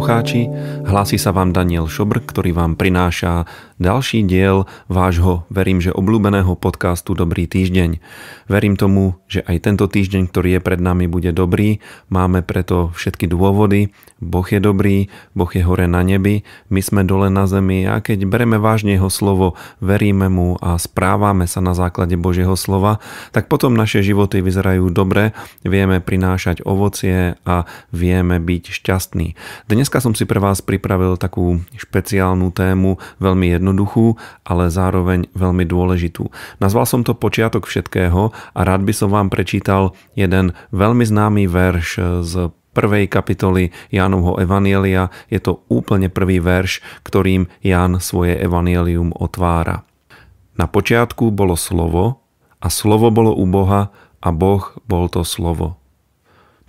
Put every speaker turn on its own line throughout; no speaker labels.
poslucháči. Hlási sa vám Daniel Šobr, ktorý vám prináša ďalší diel vášho, verím, že obľúbeného podcastu Dobrý týždeň. Verím tomu, že aj tento týždeň, ktorý je pred nami, bude dobrý. Máme preto všetky dôvody. Boh je dobrý, Boh je hore na nebi, my sme dole na zemi a keď bereme vážne Jeho slovo, veríme Mu a správame sa na základe Božieho slova, tak potom naše životy vyzerajú dobre, vieme prinášať ovocie a vieme byť šťastní. Dneska som si pre vás pripravil takú špeciálnu tému, veľmi jednoduchú jednoduchú, ale zároveň veľmi dôležitú. Nazval som to počiatok všetkého a rád by som vám prečítal jeden veľmi známy verš z prvej kapitoly Jánovho Evanielia. Je to úplne prvý verš, ktorým Ján svoje Evanielium otvára. Na počiatku bolo slovo a slovo bolo u Boha a Boh bol to slovo.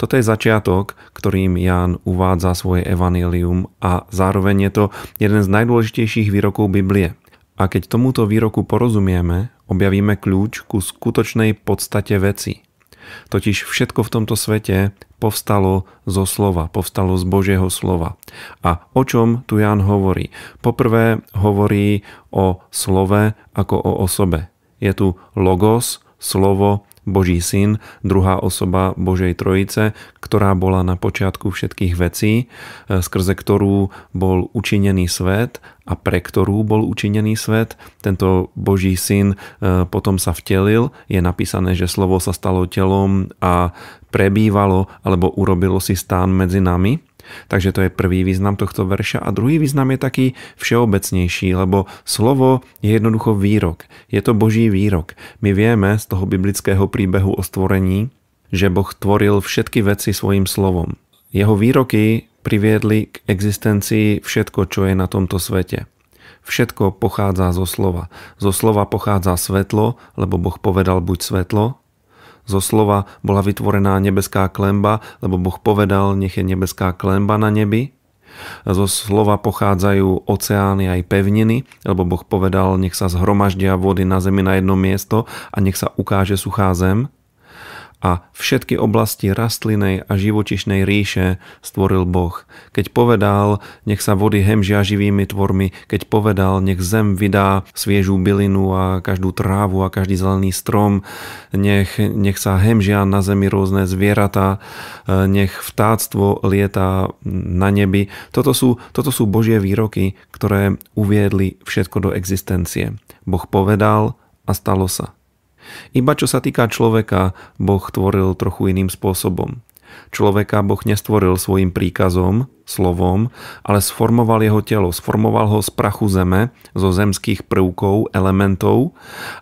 Toto je začiatok, ktorým Ján uvádza svoje evanílium a zároveň je to jeden z najdôležitejších výrokov Biblie. A keď tomuto výroku porozumieme, objavíme kľúč ku skutočnej podstate veci. Totiž všetko v tomto svete povstalo zo slova, povstalo z Božieho slova. A o čom tu Ján hovorí? Poprvé hovorí o slove ako o osobe. Je tu logos, slovo Boží syn, druhá osoba Božej Trojice, ktorá bola na počiatku všetkých vecí, e, skrze ktorú bol učinený svet a pre ktorú bol učinený svet. Tento Boží syn e, potom sa vtelil, je napísané, že slovo sa stalo telom a prebývalo alebo urobilo si stán medzi nami. Takže to je prvý význam tohto verša a druhý význam je taký všeobecnější, lebo slovo je jednoducho výrok. Je to boží výrok. My vieme z toho biblického príbehu o stvorení, že Boh tvoril všetky veci svojim slovom. Jeho výroky priviedli k existencii všetko, čo je na tomto svete. Všetko pochádza zo slova. Zo slova pochádza svetlo, lebo Boh povedal buď svetlo zo slova bola vytvorená nebeská klemba, lebo Boh povedal, nech je nebeská klemba na nebi. Zo slova pochádzajú oceány aj pevniny, lebo Boh povedal, nech sa zhromaždia vody na zemi na jedno miesto a nech sa ukáže suchá zem a všetky oblasti rastlinej a živočišnej ríše stvoril Boh. Keď povedal, nech sa vody hemžia živými tvormi, keď povedal, nech zem vydá sviežú bylinu a každú trávu a každý zelený strom, nech, nech sa hemžia na zemi rôzne zvieratá, e, nech vtáctvo lieta na nebi. Toto sú, toto sú Božie výroky, ktoré uviedli všetko do existencie. Boh povedal a stalo sa. Iba čo sa týka človeka, Boh tvoril trochu iným spôsobom. Človeka Boh nestvoril svojim príkazom, slovom, ale sformoval jeho telo, sformoval ho z prachu zeme, zo zemských prvkov, elementov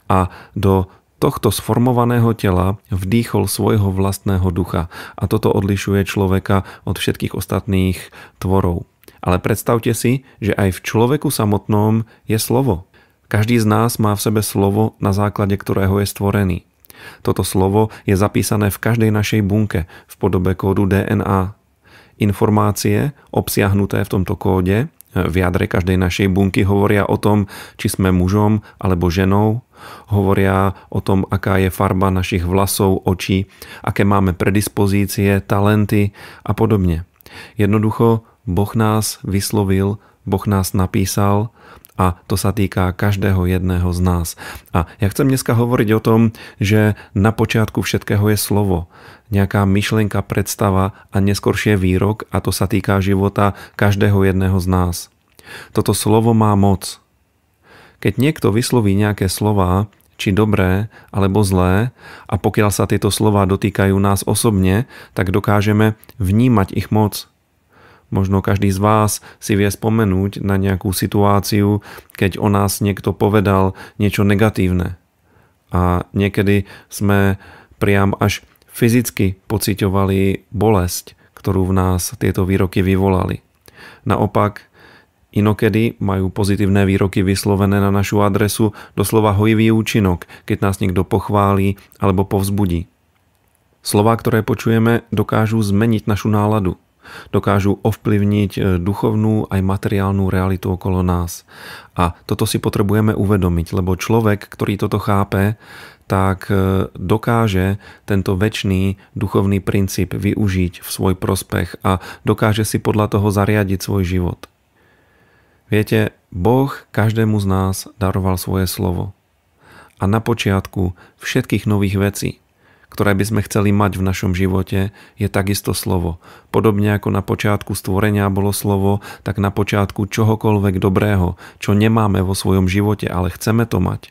a do tohto sformovaného tela vdýchol svojho vlastného ducha. A toto odlišuje človeka od všetkých ostatných tvorov. Ale predstavte si, že aj v človeku samotnom je slovo. Každý z nás má v sebe slovo, na základe ktorého je stvorený. Toto slovo je zapísané v každej našej bunke v podobe kódu DNA. Informácie obsiahnuté v tomto kóde v jadre každej našej bunky hovoria o tom, či sme mužom alebo ženou, hovoria o tom, aká je farba našich vlasov, očí, aké máme predispozície, talenty a podobne. Jednoducho, Boh nás vyslovil Boh nás napísal a to sa týka každého jedného z nás. A ja chcem dneska hovoriť o tom, že na počiatku všetkého je slovo, nejaká myšlienka, predstava a neskoršie výrok a to sa týka života každého jedného z nás. Toto slovo má moc. Keď niekto vysloví nejaké slova, či dobré alebo zlé, a pokiaľ sa tieto slova dotýkajú nás osobne, tak dokážeme vnímať ich moc Možno každý z vás si vie spomenúť na nejakú situáciu, keď o nás niekto povedal niečo negatívne. A niekedy sme priam až fyzicky pocitovali bolesť, ktorú v nás tieto výroky vyvolali. Naopak, inokedy majú pozitívne výroky vyslovené na našu adresu doslova hojivý účinok, keď nás niekto pochválí alebo povzbudí. Slová, ktoré počujeme, dokážu zmeniť našu náladu – dokážu ovplyvniť e, duchovnú aj materiálnu realitu okolo nás. A toto si potrebujeme uvedomiť, lebo človek, ktorý toto chápe, tak e, dokáže tento väčší duchovný princíp využiť v svoj prospech a dokáže si podľa toho zariadiť svoj život. Viete, Boh každému z nás daroval svoje slovo. A na počiatku všetkých nových vecí, ktoré by sme chceli mať v našom živote, je takisto slovo. Podobne ako na počiatku stvorenia bolo slovo, tak na počiatku čohokoľvek dobrého, čo nemáme vo svojom živote, ale chceme to mať,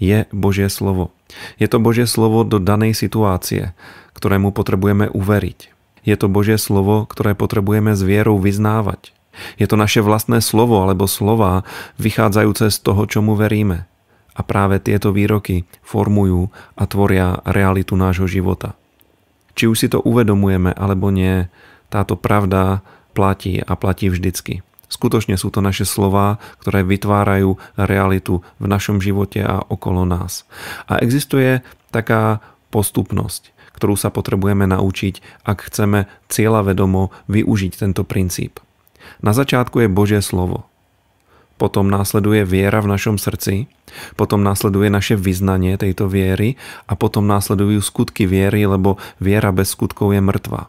je Božie slovo. Je to Božie slovo do danej situácie, ktorému potrebujeme uveriť. Je to Božie slovo, ktoré potrebujeme s vierou vyznávať. Je to naše vlastné slovo alebo slova, vychádzajúce z toho, čomu veríme. A práve tieto výroky formujú a tvoria realitu nášho života. Či už si to uvedomujeme alebo nie, táto pravda platí a platí vždycky. Skutočne sú to naše slová, ktoré vytvárajú realitu v našom živote a okolo nás. A existuje taká postupnosť, ktorú sa potrebujeme naučiť, ak chceme cieľavedomo využiť tento princíp. Na začiatku je Božie slovo, potom následuje viera v našom srdci, potom následuje naše vyznanie tejto viery a potom následujú skutky viery, lebo viera bez skutkov je mŕtva.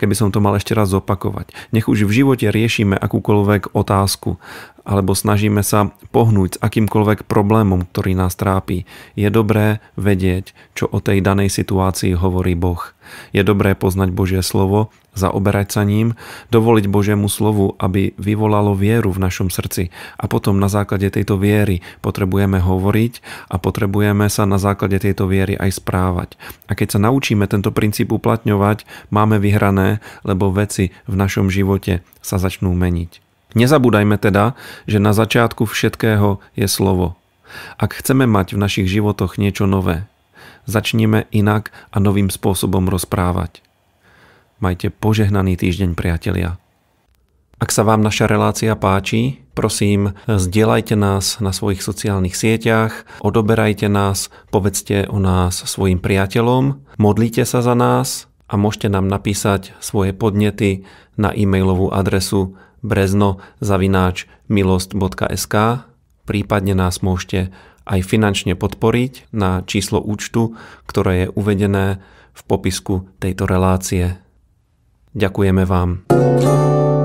Keby som to mal ešte raz zopakovať. Nech už v živote riešime akúkoľvek otázku alebo snažíme sa pohnúť s akýmkoľvek problémom, ktorý nás trápi, je dobré vedieť, čo o tej danej situácii hovorí Boh. Je dobré poznať Božie slovo, zaoberať sa ním, dovoliť Božiemu slovu, aby vyvolalo vieru v našom srdci a potom na základe tejto viery potrebujeme hovoriť a potrebujeme sa na základe tejto viery aj správať. A keď sa naučíme tento princíp uplatňovať, máme vyhrané, lebo veci v našom živote sa začnú meniť. Nezabúdajme teda, že na začiatku všetkého je slovo. Ak chceme mať v našich životoch niečo nové, začneme inak a novým spôsobom rozprávať. Majte požehnaný týždeň, priatelia. Ak sa vám naša relácia páči, prosím, zdieľajte nás na svojich sociálnych sieťach, odoberajte nás, povedzte o nás svojim priateľom, modlite sa za nás a môžete nám napísať svoje podnety na e-mailovú adresu brezno zavináč milost.sk, prípadne nás môžete aj finančne podporiť na číslo účtu, ktoré je uvedené v popisku tejto relácie. Ďakujeme vám.